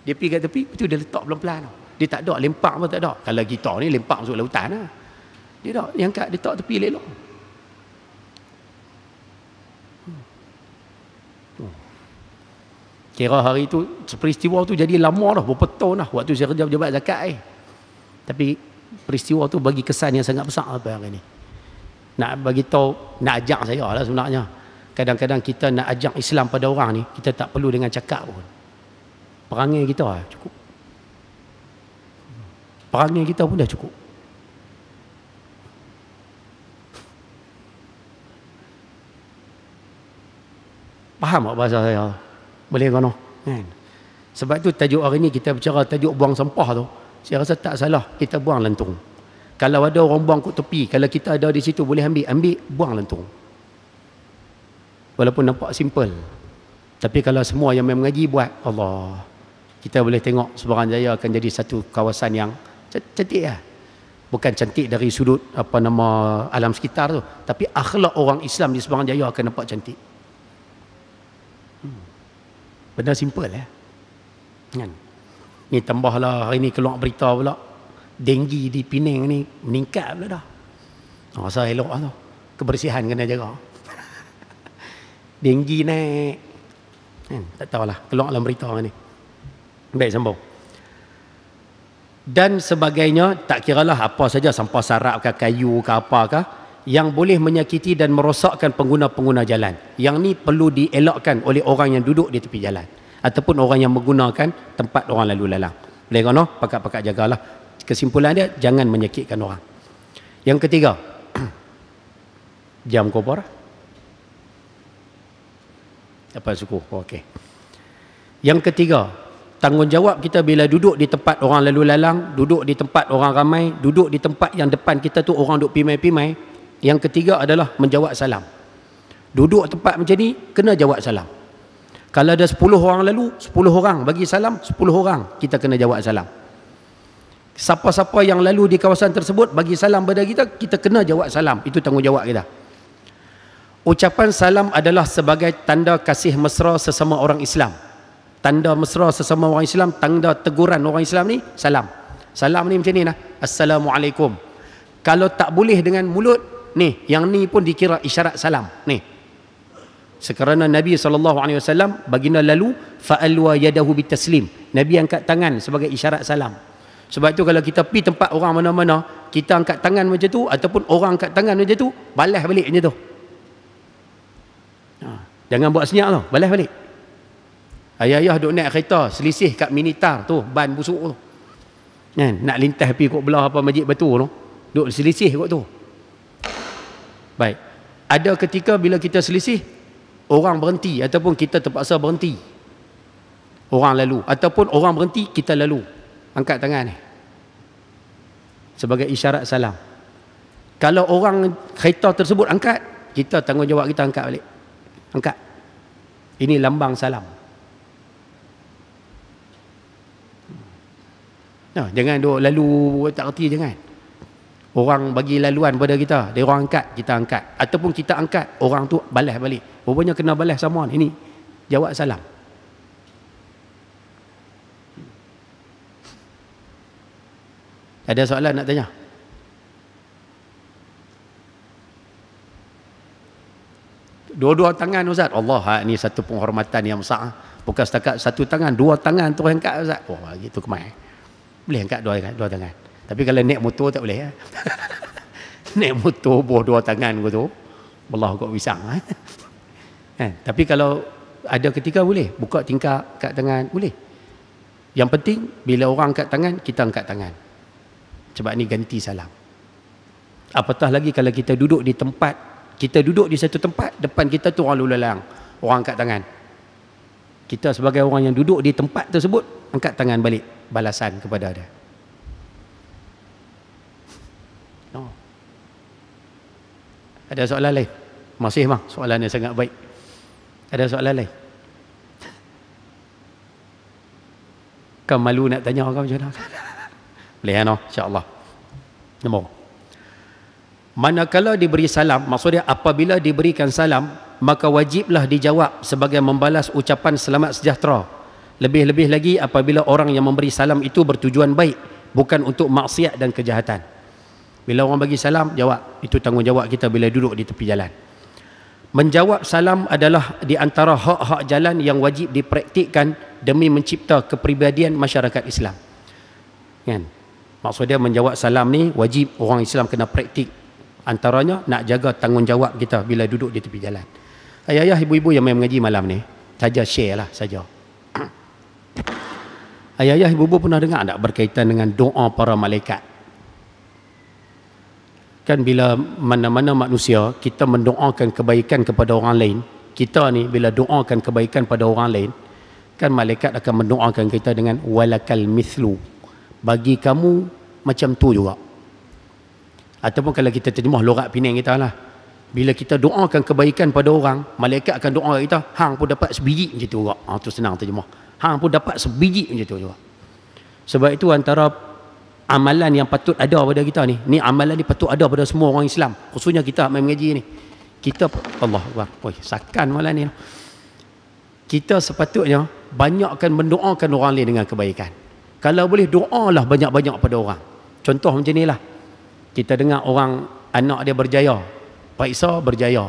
dia pergi kat tepi, betul dia letak pelan-pelan Dia tak ada lempak pun tak ada. Kalau kita ni lempak masuk dalam lah. Dia tak, dia angkat, dia letak tepi elok. Hmm. Hmm. Kira hari itu peristiwa tu jadi lama dah, berapa tahun dah waktu saya kerja pejabat zakat eh. Tapi peristiwa tu bagi kesan yang sangat besar apa hari ni. Nak bagi tahu nak ajak saya lah sebenarnya. Kadang-kadang kita nak ajak Islam pada orang ni, kita tak perlu dengan cakap pun. Perangai kita lah cukup. Perangai kita pun dah cukup. Faham tak bahasa saya? Boleh kan? Sebab tu tajuk hari ni kita bicara tajuk buang sampah tu saya rasa tak salah kita buang lentung. Kalau ada orang buang kot tepi, kalau kita ada di situ boleh ambil, ambil buang lentung. Walaupun nampak simple. Tapi kalau semua yang memang mengaji buat, Allah. Kita boleh tengok Subang Jaya akan jadi satu kawasan yang cantik lah. Bukan cantik dari sudut apa nama alam sekitar tu. Tapi akhlak orang Islam di Subang Jaya akan nampak cantik. Hmm. Benda simple lah. Eh? Kan? Ni tambahlah hari ni keluar berita pula. Denggi di Pinang ni meningkat pula dah. Ha, saya elok lah tu. Kebersihan kena jaga. [LAUGHS] Denggi naik. Hmm, tak tahulah. Keluar dalam berita ni. Baik sambung. Dan sebagainya, tak kira lah apa saja sampah sarap ke kayu ke apa ke yang boleh menyakiti dan merosakkan pengguna-pengguna jalan. Yang ni perlu dielakkan oleh orang yang duduk di tepi jalan ataupun orang yang menggunakan tempat orang lalu lalang. Oleh noh, pakak-pakak jagalah. Kesimpulan dia jangan menyakitkan orang. Yang ketiga [CLEARS THROAT] jam kopor. Apa suku? Oh, Okey. Yang ketiga, tanggungjawab kita bila duduk di tempat orang lalu lalang, duduk di tempat orang ramai, duduk di tempat yang depan kita tu orang duk pimai-pimai, yang ketiga adalah menjawab salam. Duduk tempat macam ni kena jawab salam. Kalau ada 10 orang lalu, 10 orang bagi salam, 10 orang kita kena jawab salam. Siapa-siapa yang lalu di kawasan tersebut bagi salam pada kita, kita kena jawab salam. Itu tanggungjawab kita. Ucapan salam adalah sebagai tanda kasih mesra sesama orang Islam. Tanda mesra sesama orang Islam, tanda teguran orang Islam ni salam. Salam ni macam ni lah. Assalamualaikum. Kalau tak boleh dengan mulut, ni yang ni pun dikira isyarat salam. Ni sekerana Nabi sallallahu alaihi wasallam baginda lalu fa'alwa yadahu bitaslim. Nabi angkat tangan sebagai isyarat salam. Sebab itu kalau kita pergi tempat orang mana-mana, kita angkat tangan macam tu ataupun orang angkat tangan macam tu, balas balik macam tu. Ha, jangan buat senyap tu, balas balik. Ayah-ayah duk naik kereta selisih kat Minitar tu, ban busuk tu. Kan, nak lintas pergi kok belah apa Masjid Batu tu, duk selisih kok tu. Baik. Ada ketika bila kita selisih, orang berhenti ataupun kita terpaksa berhenti orang lalu ataupun orang berhenti kita lalu angkat tangan ni sebagai isyarat salam kalau orang kereta tersebut angkat kita tanggungjawab kita angkat balik angkat ini lambang salam hmm. nah, jangan duk lalu tak reti jangan orang bagi laluan pada kita dia orang angkat kita angkat ataupun kita angkat orang tu balas balik Rupanya kena balas sama ni. Ini jawab salam. Ada soalan nak tanya? Dua-dua tangan Ustaz. Allah, ha, ini satu penghormatan yang besar. Ha. Bukan setakat satu tangan, dua tangan terus angkat Ustaz. Wah, oh, gitu kemai. Boleh angkat dua, dua tangan. Tapi kalau naik motor tak boleh. Ya? [LAUGHS] naik motor, buah dua tangan tu, Allah kau pisang. Ha? Kan? Tapi kalau ada ketika boleh buka tingkap kat tangan boleh. Yang penting bila orang angkat tangan kita angkat tangan. Sebab ni ganti salam. Apatah lagi kalau kita duduk di tempat kita duduk di satu tempat depan kita tu orang lulalang orang angkat tangan kita sebagai orang yang duduk di tempat tersebut angkat tangan balik balasan kepada dia ada soalan lain masih mah soalan yang sangat baik ada soalan lain? Kau malu nak tanya orang macam mana? Boleh kan? InsyaAllah. Nombor. Manakala diberi salam, maksudnya apabila diberikan salam, maka wajiblah dijawab sebagai membalas ucapan selamat sejahtera. Lebih-lebih lagi apabila orang yang memberi salam itu bertujuan baik, bukan untuk maksiat dan kejahatan. Bila orang bagi salam, jawab. Itu tanggungjawab kita bila duduk di tepi jalan. Menjawab salam adalah di antara hak-hak jalan yang wajib dipraktikkan demi mencipta kepribadian masyarakat Islam. Kan? dia menjawab salam ni wajib orang Islam kena praktik. Antaranya nak jaga tanggungjawab kita bila duduk di tepi jalan. Ayah-ayah, ibu-ibu yang main mengaji malam ni, saja share lah saja. [CLEARS THROAT] Ayah-ayah, ibu-ibu pernah dengar tak berkaitan dengan doa para malaikat? kan bila mana-mana manusia kita mendoakan kebaikan kepada orang lain kita ni bila doakan kebaikan pada orang lain kan malaikat akan mendoakan kita dengan walakal mislu bagi kamu macam tu juga ataupun kalau kita terjemah lorak pinang kita lah bila kita doakan kebaikan pada orang malaikat akan doa kita hang pun dapat sebiji macam tu juga ha, senang terjemah hang pun dapat sebiji macam tu juga sebab itu antara amalan yang patut ada pada kita ni. Ni amalan ni patut ada pada semua orang Islam. Khususnya kita main mengaji ni. Kita Allah Oi, sakan malam ni. Kita sepatutnya banyakkan mendoakan orang lain dengan kebaikan. Kalau boleh doalah banyak-banyak pada orang. Contoh macam inilah. Kita dengar orang anak dia berjaya. Paksa berjaya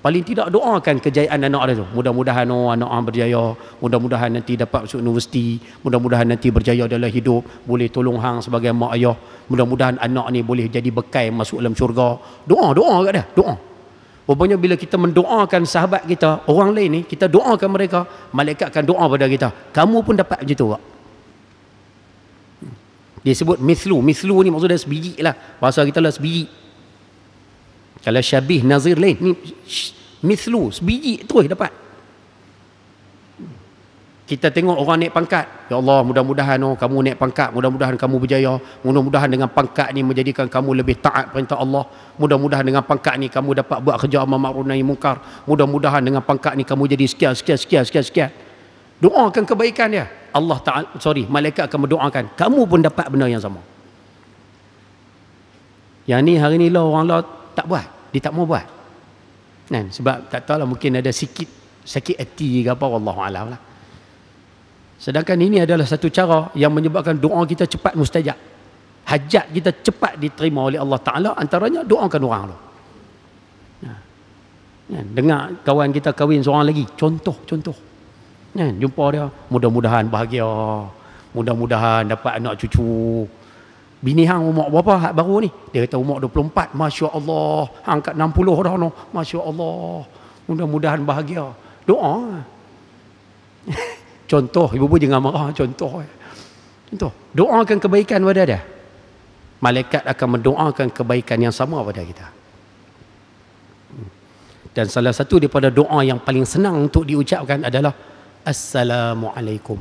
paling tidak doakan kejayaan anak dia tu mudah-mudahan oh, anak orang ah berjaya mudah-mudahan nanti dapat masuk universiti mudah-mudahan nanti berjaya dalam hidup boleh tolong hang sebagai mak ayah mudah-mudahan anak ni boleh jadi bekai masuk dalam syurga doa doa kat dia doa Rupanya bila kita mendoakan sahabat kita, orang lain ni, kita doakan mereka, malaikat akan doa pada kita. Kamu pun dapat macam tu. Kak. Dia sebut mislu. Mislu ni maksudnya sebiji lah. Bahasa kita lah sebiji. Kalau syabih nazir lain ni mislu sebiji terus dapat. Kita tengok orang naik pangkat. Ya Allah, mudah-mudahan oh, kamu naik pangkat. Mudah-mudahan kamu berjaya. Mudah-mudahan dengan pangkat ni menjadikan kamu lebih taat perintah Allah. Mudah-mudahan dengan pangkat ni kamu dapat buat kerja amal ma'ruf nahi munkar. Mudah-mudahan dengan pangkat ni kamu jadi sekian sekian sekian sekian sekian. Doakan kebaikan dia. Allah Taala sorry, malaikat akan mendoakan. Kamu pun dapat benda yang sama. Yang ni hari ni lah orang lah tak buat. Dia tak mau buat. Kan? Sebab tak tahulah mungkin ada sikit sakit hati ke apa wallahu alam lah. Sedangkan ini adalah satu cara yang menyebabkan doa kita cepat mustajab. Hajat kita cepat diterima oleh Allah Taala antaranya doakan orang tu. Kan? Dengar kawan kita kahwin seorang lagi. Contoh, contoh. Kan? Jumpa dia, mudah-mudahan bahagia. Mudah-mudahan dapat anak cucu. Bini hang umur berapa hak baru ni? Dia kata umur 24. Masya Allah. Angkat 60 dah no. Masya Allah. Mudah-mudahan bahagia. Doa. [LAUGHS] Contoh. Ibu pun jangan marah. Contoh. Contoh. Doakan kebaikan pada dia. Malaikat akan mendoakan kebaikan yang sama pada kita. Dan salah satu daripada doa yang paling senang untuk diucapkan adalah Assalamualaikum.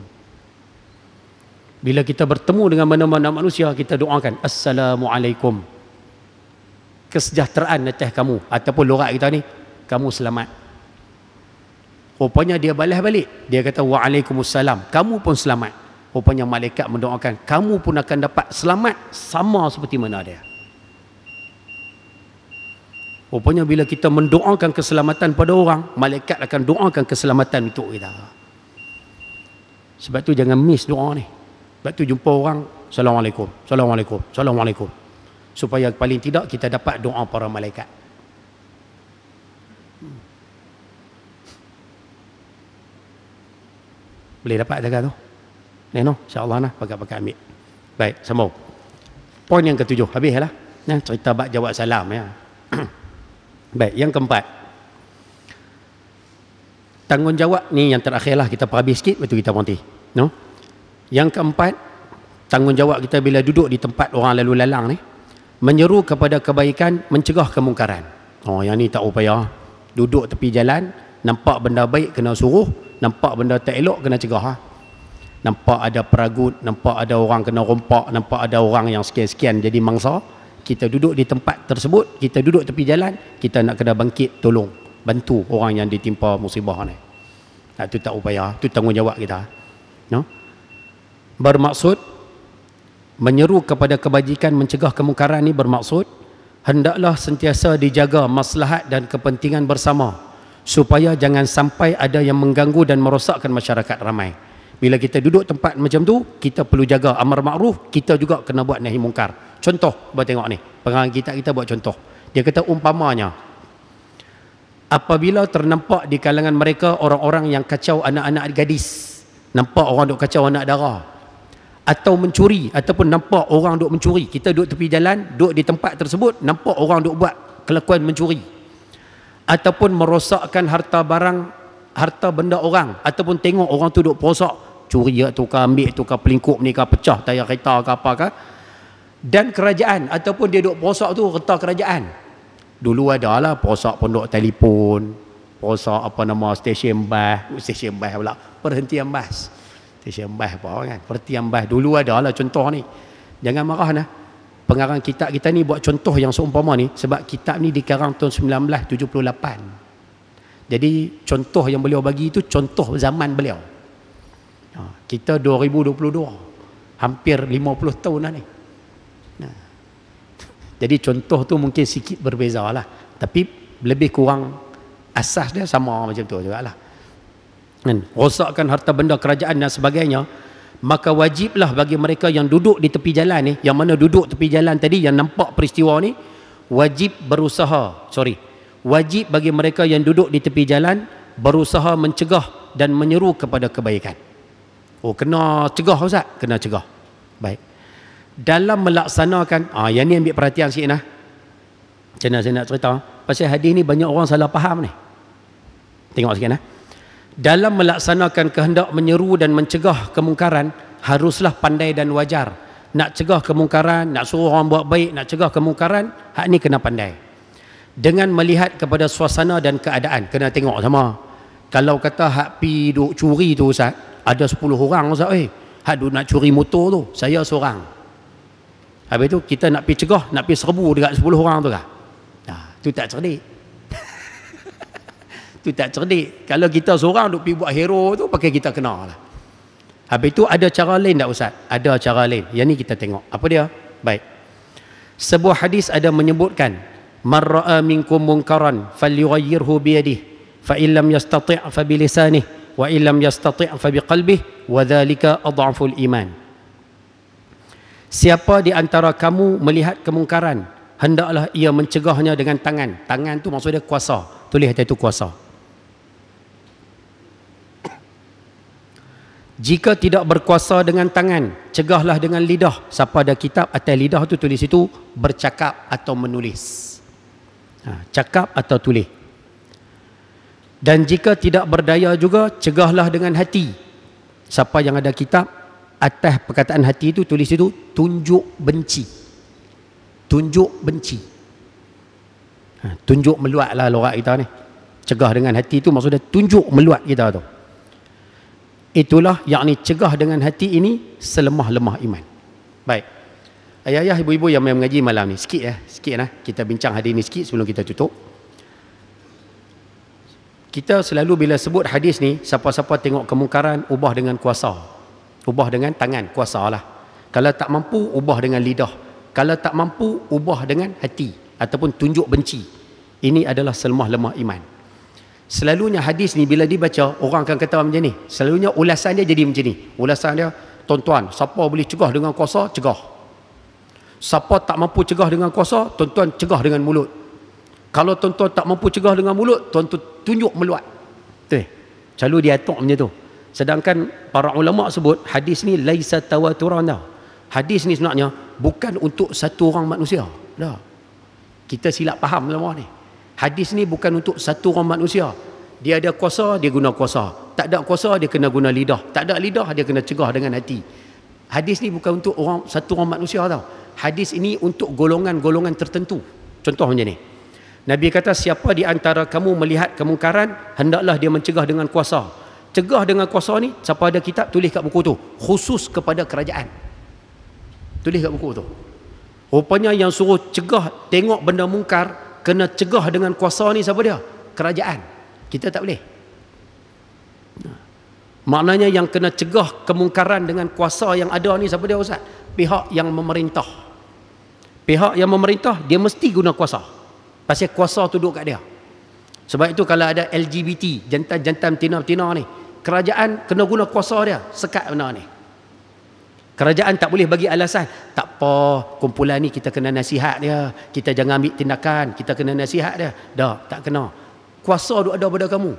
Bila kita bertemu dengan mana-mana manusia, kita doakan Assalamualaikum. Kesejahteraan atas kamu. Ataupun lorak kita ni, kamu selamat. Rupanya dia balas balik. Dia kata, Waalaikumsalam. Kamu pun selamat. Rupanya malaikat mendoakan, kamu pun akan dapat selamat sama seperti mana dia. Rupanya bila kita mendoakan keselamatan pada orang, malaikat akan doakan keselamatan untuk kita. Sebab tu jangan miss doa ni. Sebab tu jumpa orang, Assalamualaikum, Assalamualaikum, Assalamualaikum. Supaya paling tidak kita dapat doa para malaikat. Boleh dapat jaga tu? Ni no, insyaAllah lah, pakai-pakai ambil. Baik, sambung. Poin yang ketujuh, habis lah. Ya, cerita bak jawab salam ya. [CLEARS THROAT] Baik, yang keempat. Tanggungjawab ni yang terakhir lah, kita perhabis sikit, lepas kita berhenti. No? Yang keempat, tanggungjawab kita bila duduk di tempat orang lalu lalang ni, menyeru kepada kebaikan, mencegah kemungkaran. Oh, yang ni tak upaya. Duduk tepi jalan, nampak benda baik kena suruh, nampak benda tak elok kena cegah. Ha? Nampak ada peragut, nampak ada orang kena rompak, nampak ada orang yang sekian-sekian jadi mangsa. Kita duduk di tempat tersebut, kita duduk tepi jalan, kita nak kena bangkit tolong. Bantu orang yang ditimpa musibah ni. Itu tak upaya, itu tanggungjawab kita. No? bermaksud menyeru kepada kebajikan mencegah kemungkaran ini bermaksud hendaklah sentiasa dijaga maslahat dan kepentingan bersama supaya jangan sampai ada yang mengganggu dan merosakkan masyarakat ramai. Bila kita duduk tempat macam tu, kita perlu jaga amar makruf, kita juga kena buat nahi mungkar. Contoh, buat tengok ni. Pengarang kita kita buat contoh. Dia kata umpamanya apabila ternampak di kalangan mereka orang-orang yang kacau anak-anak gadis, nampak orang duk kacau anak dara atau mencuri ataupun nampak orang duk mencuri kita duk tepi jalan duk di tempat tersebut nampak orang duk buat kelakuan mencuri ataupun merosakkan harta barang harta benda orang ataupun tengok orang tu duk perosak curi ya tu kah ambil tu pelingkup ni kah pecah tayar kereta ke apa kah dan kerajaan ataupun dia duk perosak tu reta kerajaan dulu adalah perosak pondok telefon perosak apa nama stesen bas stesen bas pula perhentian bas saya mbah apa kan. Perti mbah dulu ada lah contoh ni. Jangan marah nah. Pengarang kitab kita ni buat contoh yang seumpama ni. Sebab kitab ni dikarang tahun 1978. Jadi contoh yang beliau bagi itu contoh zaman beliau. Ha, kita 2022. Hampir 50 tahun lah ni. Ha. Jadi contoh tu mungkin sikit berbeza lah. Tapi lebih kurang asas dia sama macam tu juga lah kan, rosakkan harta benda kerajaan dan sebagainya maka wajiblah bagi mereka yang duduk di tepi jalan ni yang mana duduk tepi jalan tadi yang nampak peristiwa ni wajib berusaha sorry wajib bagi mereka yang duduk di tepi jalan berusaha mencegah dan menyeru kepada kebaikan oh kena cegah ustaz kena cegah baik dalam melaksanakan ah yang ni ambil perhatian sikit nah macam mana saya nak cerita pasal hadis ni banyak orang salah faham ni tengok sikit nah dalam melaksanakan kehendak menyeru dan mencegah kemungkaran haruslah pandai dan wajar nak cegah kemungkaran nak suruh orang buat baik nak cegah kemungkaran hak ni kena pandai dengan melihat kepada suasana dan keadaan kena tengok sama kalau kata hak pi duk curi tu ustaz ada 10 orang ustaz eh hak duk nak curi motor tu saya seorang habis tu kita nak pi cegah nak pi serbu dekat 10 orang tu kah nah, tu tak cerdik itu tak cerdik kalau kita seorang duk pi buat hero tu pakai kita kenal lah habis tu ada cara lain tak Ustaz ada cara lain Ya ni kita tengok apa dia baik sebuah hadis ada menyebutkan man ra'a minkum munkaran falyughayyirhu biyadih fa illam yastati' fa bilisanih wa illam yastati' fa biqalbih wa dhalika adhaful iman Siapa di antara kamu melihat kemungkaran Hendaklah ia mencegahnya dengan tangan Tangan tu maksudnya kuasa Tulis hati itu kuasa jika tidak berkuasa dengan tangan cegahlah dengan lidah siapa ada kitab atas lidah tu tulis itu bercakap atau menulis ha, cakap atau tulis dan jika tidak berdaya juga cegahlah dengan hati siapa yang ada kitab atas perkataan hati itu tulis itu tunjuk benci tunjuk benci ha, tunjuk meluat lah lorak kita ni cegah dengan hati itu maksudnya tunjuk meluat kita tu Itulah yakni cegah dengan hati ini selemah-lemah iman. Baik. Ayah-ayah, ibu-ibu yang main mengaji malam ni, sikit ya, sikit nah. Kita bincang hadis ni sikit sebelum kita tutup. Kita selalu bila sebut hadis ni, siapa-siapa tengok kemungkaran ubah dengan kuasa. Ubah dengan tangan, kuasa kuasalah. Kalau tak mampu ubah dengan lidah, kalau tak mampu ubah dengan hati ataupun tunjuk benci. Ini adalah selemah-lemah iman. Selalunya hadis ni bila dibaca orang akan kata macam ni. Selalunya ulasan dia jadi macam ni. Ulasan dia tuan-tuan, siapa boleh cegah dengan kuasa, cegah. Siapa tak mampu cegah dengan kuasa, tuan-tuan cegah dengan mulut. Kalau tuan-tuan tak mampu cegah dengan mulut, tuan-tuan tunjuk meluat. Tu. Selalu dia atok macam tu. Sedangkan para ulama sebut hadis ni laisa tawaturan tau. Hadis ni sebenarnya bukan untuk satu orang manusia. Dah. Kita silap faham lama ni. Hadis ni bukan untuk satu orang manusia. Dia ada kuasa, dia guna kuasa. Tak ada kuasa, dia kena guna lidah. Tak ada lidah, dia kena cegah dengan hati. Hadis ni bukan untuk orang satu orang manusia tau. Hadis ini untuk golongan-golongan tertentu. Contoh macam ni. Nabi kata, siapa di antara kamu melihat kemungkaran, hendaklah dia mencegah dengan kuasa. Cegah dengan kuasa ni, siapa ada kitab, tulis kat buku tu. Khusus kepada kerajaan. Tulis kat buku tu. Rupanya yang suruh cegah tengok benda mungkar, kena cegah dengan kuasa ni siapa dia? Kerajaan. Kita tak boleh. Maknanya yang kena cegah kemungkaran dengan kuasa yang ada ni siapa dia Ustaz? Pihak yang memerintah. Pihak yang memerintah dia mesti guna kuasa. Pasal kuasa tu duduk kat dia. Sebab itu kalau ada LGBT, jantan-jantan tina-tina ni, kerajaan kena guna kuasa dia sekat benda ni. Kerajaan tak boleh bagi alasan. Tak apa, kumpulan ni kita kena nasihat dia. Kita jangan ambil tindakan, kita kena nasihat dia. Dah, tak kena. Kuasa duk ada pada kamu.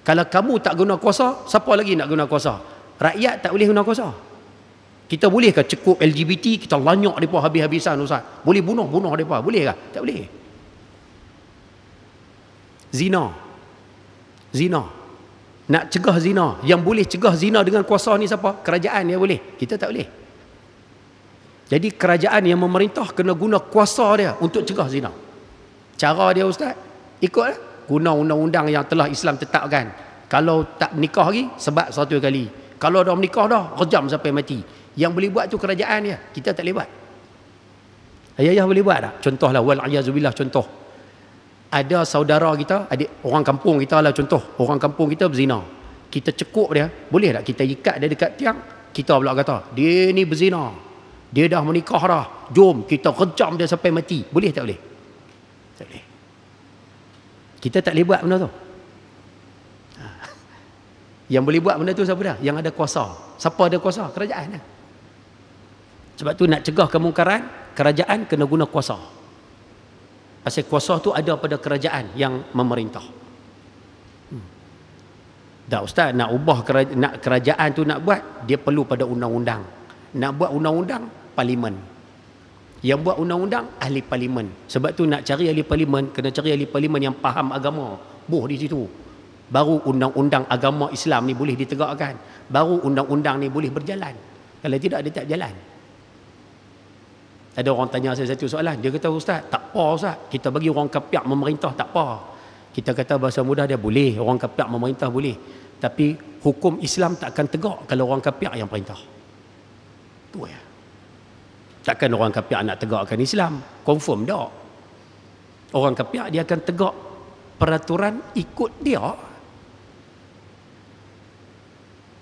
Kalau kamu tak guna kuasa, siapa lagi nak guna kuasa? Rakyat tak boleh guna kuasa. Kita boleh ke cekup LGBT, kita lanyak mereka habis-habisan Ustaz? Boleh bunuh, bunuh mereka. Boleh ke? Tak boleh. Zina. Zina. Nak cegah zina. Yang boleh cegah zina dengan kuasa ni siapa? Kerajaan yang boleh. Kita tak boleh. Jadi kerajaan yang memerintah kena guna kuasa dia untuk cegah zina. Cara dia ustaz? Ikutlah. Eh? Guna undang-undang yang telah Islam tetapkan. Kalau tak nikah lagi, sebab satu kali. Kalau dah menikah dah, rejam sampai mati. Yang boleh buat tu kerajaan dia. Kita tak boleh buat. Ayah-ayah boleh buat tak? Contohlah, wal'ayazubillah contoh ada saudara kita, ada orang kampung kita lah contoh, orang kampung kita berzina. Kita cekuk dia, boleh tak kita ikat dia dekat tiang? Kita pula kata, dia ni berzina. Dia dah menikah dah. Jom kita rejam dia sampai mati. Boleh tak boleh? Tak boleh. Kita tak boleh buat benda tu. Ha. [LAUGHS] Yang boleh buat benda tu siapa dah? Yang ada kuasa. Siapa ada kuasa? Kerajaan lah. Sebab tu nak cegah kemungkaran, kerajaan kena guna kuasa. Kuasa. Pasal kuasa tu ada pada kerajaan yang memerintah. Hmm. Dah ustaz nak ubah kerajaan, nak kerajaan tu nak buat dia perlu pada undang-undang. Nak buat undang-undang parlimen. Yang buat undang-undang ahli parlimen. Sebab tu nak cari ahli parlimen kena cari ahli parlimen yang faham agama. Buh di situ. Baru undang-undang agama Islam ni boleh ditegakkan. Baru undang-undang ni boleh berjalan. Kalau tidak dia tak jalan. Ada orang tanya saya satu soalan. Dia kata, Ustaz, tak apa Ustaz. Kita bagi orang kapiak memerintah, tak apa. Kita kata bahasa mudah dia boleh. Orang kapiak memerintah boleh. Tapi hukum Islam tak akan tegak kalau orang kapiak yang perintah. Itu ya. Takkan orang kapiak nak tegakkan Islam. Confirm tak. Orang kapiak dia akan tegak peraturan ikut dia.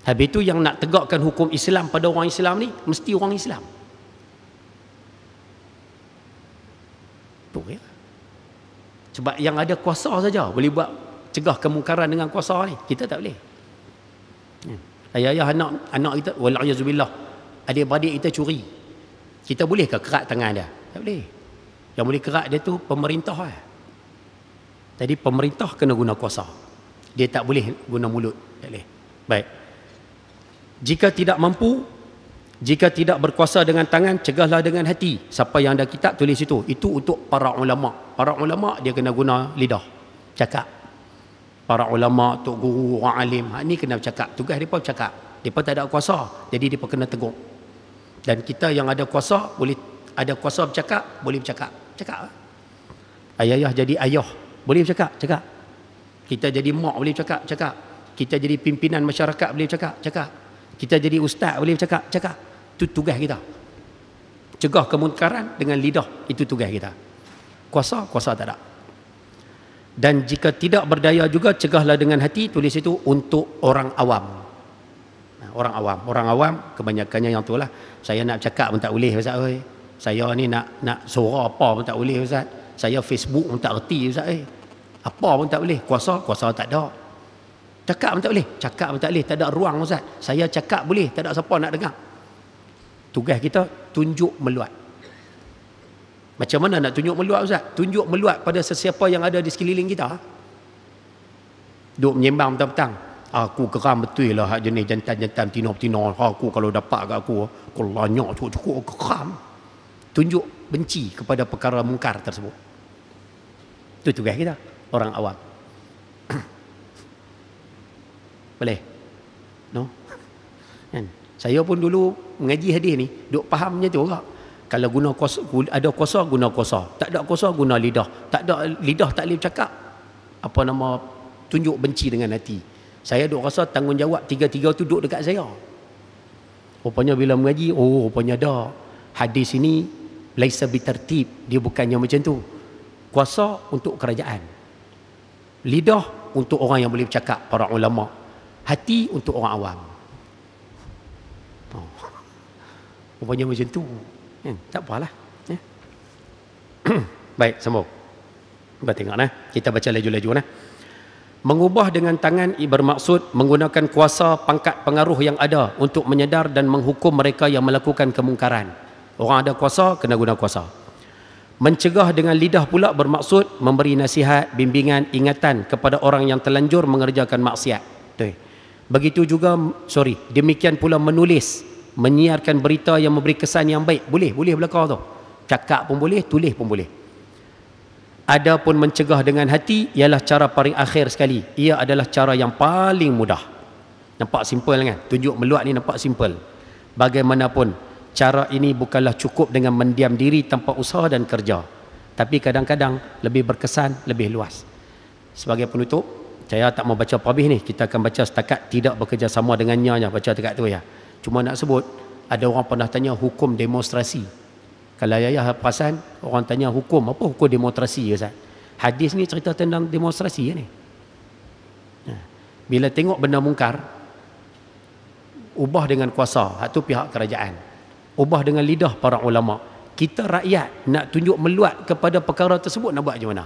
Habis itu yang nak tegakkan hukum Islam pada orang Islam ni, mesti orang Islam. Tu ya. Sebab yang ada kuasa saja boleh buat cegah kemungkaran dengan kuasa ni. Kita tak boleh. Hmm. Ayah-ayah anak anak kita wallahu Ada adik kita curi. Kita boleh ke kerat tangan dia? Tak boleh. Yang boleh kerat dia tu pemerintah lah. Jadi pemerintah kena guna kuasa. Dia tak boleh guna mulut. Tak boleh. Baik. Jika tidak mampu, jika tidak berkuasa dengan tangan, cegahlah dengan hati. Siapa yang ada kitab tulis itu. Itu untuk para ulama. Para ulama dia kena guna lidah. Cakap. Para ulama, tok guru, orang alim, ha ni kena cakap. Tugas depa cakap. Depa tak ada kuasa. Jadi depa kena tegur. Dan kita yang ada kuasa boleh ada kuasa bercakap, boleh bercakap. Cakap. Lah. Ayah-ayah jadi ayah, boleh bercakap, cakap. Kita jadi mak boleh cakap, cakap. Kita jadi pimpinan masyarakat boleh cakap, cakap. Kita jadi ustaz boleh cakap cakap. Itu tugas kita. Cegah kemunkaran dengan lidah, itu tugas kita. Kuasa, kuasa tak ada. Dan jika tidak berdaya juga, cegahlah dengan hati, tulis itu untuk orang awam. Orang awam, orang awam kebanyakannya yang itulah. Saya nak cakap pun tak boleh, Ustaz. Oi. Saya ni nak nak suara apa pun tak boleh, Ustaz. Saya Facebook pun tak erti, Ustaz. Oi. Apa pun tak boleh, kuasa, kuasa tak ada. Cakap pun tak boleh. Cakap pun tak boleh. Tak ada ruang Ustaz. Saya cakap boleh. Tak ada siapa nak dengar. Tugas kita tunjuk meluat. Macam mana nak tunjuk meluat Ustaz? Tunjuk meluat pada sesiapa yang ada di sekeliling kita. Ha? Duk menyembang petang-petang. Aku keram betul lah hak jenis jantan-jantan tino-tino. Aku kalau dapat kat aku, aku lanyak cukup-cukup keram. Tunjuk benci kepada perkara mungkar tersebut. Itu tugas kita, orang awam. boleh no kan saya pun dulu mengaji hadis ni duk fahamnya tu orang kalau guna kuasa, ada kuasa guna kuasa tak ada kuasa guna lidah tak ada lidah tak boleh cakap apa nama tunjuk benci dengan hati saya duk rasa tanggungjawab tiga-tiga tu duk dekat saya rupanya bila mengaji oh rupanya ada hadis ini laisa bitartib dia bukannya macam tu kuasa untuk kerajaan lidah untuk orang yang boleh bercakap para ulama hati untuk orang awam. Oh. Rupanya macam tu. Eh, tak apalah. Eh. [CLEARS THROAT] Baik, sambung. Kita tengok nah. Kita baca laju-laju nah. Mengubah dengan tangan bermaksud menggunakan kuasa pangkat pengaruh yang ada untuk menyedar dan menghukum mereka yang melakukan kemungkaran. Orang ada kuasa, kena guna kuasa. Mencegah dengan lidah pula bermaksud memberi nasihat, bimbingan, ingatan kepada orang yang terlanjur mengerjakan maksiat. Tuh. Begitu juga sorry, demikian pula menulis, menyiarkan berita yang memberi kesan yang baik. Boleh, boleh belaka tu. Cakap pun boleh, tulis pun boleh. Adapun mencegah dengan hati ialah cara paling akhir sekali. Ia adalah cara yang paling mudah. Nampak simple kan? Tunjuk meluat ni nampak simple. Bagaimanapun cara ini bukanlah cukup dengan mendiam diri tanpa usaha dan kerja. Tapi kadang-kadang lebih berkesan, lebih luas. Sebagai penutup, saya tak mau baca perbih ni kita akan baca setakat tidak bekerjasama dengannya hanya baca dekat tu ya cuma nak sebut ada orang pernah tanya hukum demonstrasi kalau ayah ya, perasan orang tanya hukum apa hukum demonstrasi ya Ustaz hadis ni cerita tentang demonstrasi ya, ni ya. bila tengok benda mungkar ubah dengan kuasa hak tu pihak kerajaan ubah dengan lidah para ulama kita rakyat nak tunjuk meluat kepada perkara tersebut nak buat macam mana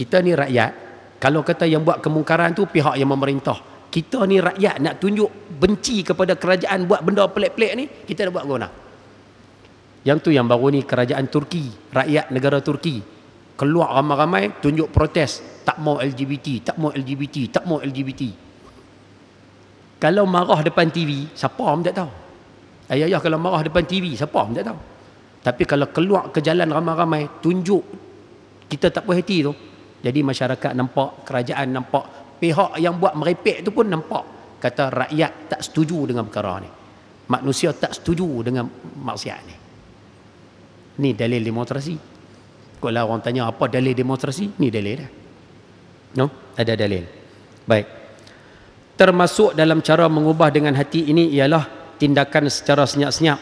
kita ni rakyat kalau kata yang buat kemungkaran tu pihak yang memerintah kita ni rakyat nak tunjuk benci kepada kerajaan buat benda pelik-pelik ni kita nak buat guna yang tu yang baru ni kerajaan Turki rakyat negara Turki keluar ramai-ramai tunjuk protes tak mau LGBT tak mau LGBT tak mau LGBT kalau marah depan TV siapa pun tak tahu ayah-ayah kalau marah depan TV siapa pun tak tahu tapi kalau keluar ke jalan ramai-ramai tunjuk kita tak puas hati tu jadi masyarakat nampak, kerajaan nampak, pihak yang buat merepek tu pun nampak. Kata rakyat tak setuju dengan perkara ni. Manusia tak setuju dengan maksiat ni. Ni dalil demonstrasi. Kalau orang tanya apa dalil demonstrasi, ni dalil dah. No? Ada dalil. Baik. Termasuk dalam cara mengubah dengan hati ini ialah tindakan secara senyap-senyap.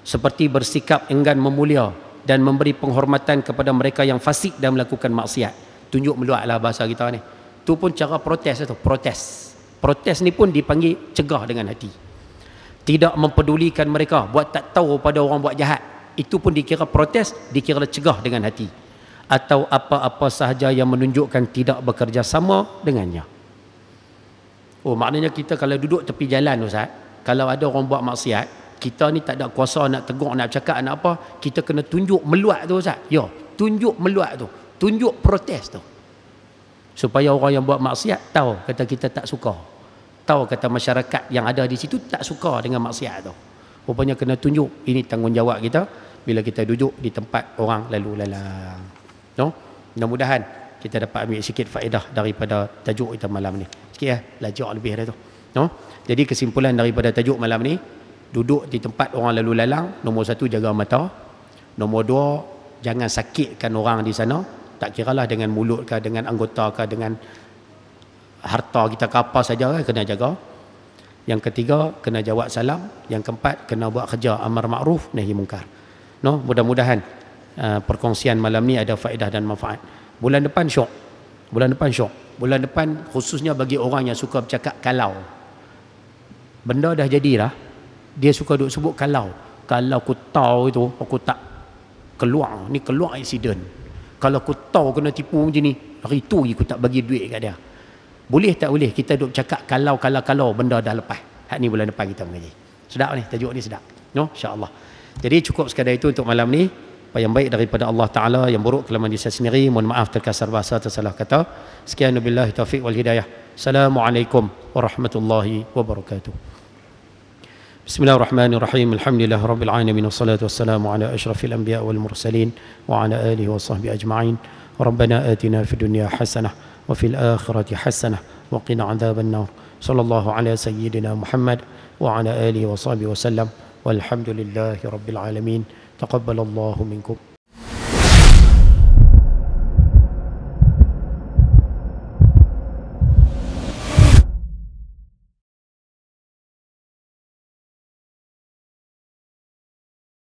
Seperti bersikap enggan memulia dan memberi penghormatan kepada mereka yang fasik dan melakukan maksiat tunjuk meluat lah bahasa kita ni tu pun cara protes lah tu protes protes ni pun dipanggil cegah dengan hati tidak mempedulikan mereka buat tak tahu pada orang buat jahat itu pun dikira protes dikira cegah dengan hati atau apa-apa sahaja yang menunjukkan tidak bekerjasama dengannya oh maknanya kita kalau duduk tepi jalan tu Ustaz kalau ada orang buat maksiat kita ni tak ada kuasa nak tegur nak cakap nak apa kita kena tunjuk meluat tu Ustaz ya tunjuk meluat tu tunjuk protes tu supaya orang yang buat maksiat tahu kata kita tak suka tahu kata masyarakat yang ada di situ tak suka dengan maksiat tu rupanya kena tunjuk ini tanggungjawab kita bila kita duduk di tempat orang lalu lalang no mudah-mudahan kita dapat ambil sikit faedah daripada tajuk kita malam ni sikit ya belajar lebih dari tu no jadi kesimpulan daripada tajuk malam ni duduk di tempat orang lalu lalang nombor satu jaga mata nombor dua jangan sakitkan orang di sana tak kiralah dengan mulut kah dengan anggota kah dengan harta kita kapal saja kan, kena jaga yang ketiga kena jawab salam yang keempat kena buat kerja amar ma'ruf nahi mungkar no mudah-mudahan uh, perkongsian malam ni ada faedah dan manfaat bulan depan syok bulan depan syok bulan depan khususnya bagi orang yang suka bercakap kalau benda dah jadilah dia suka duduk sebut kalau kalau aku tahu itu aku tak keluar ni keluar insiden kalau aku tahu kena tipu macam ni hari tu aku tak bagi duit kat dia boleh tak boleh kita duk cakap kalau kalau kalau benda dah lepas Hak ni bulan depan kita mengaji sedap ni tajuk ni sedap no insyaallah jadi cukup sekadar itu untuk malam ni yang baik daripada Allah Ta'ala Yang buruk kelemahan diri saya sendiri Mohon maaf terkasar bahasa tersalah kata Sekian Nubillah Taufiq wal Hidayah Assalamualaikum warahmatullahi wabarakatuh بسم الله الرحمن الرحيم الحمد لله رب العالمين والصلاة والسلام على أشرف الأنبياء والمرسلين وعلى آله وصحبه أجمعين ربنا آتنا في الدنيا حسنة وفي الآخرة حسنة وقنا عذاب النار صلى الله على سيدنا محمد وعلى آله وصحبه وسلم والحمد لله رب العالمين تقبل الله منكم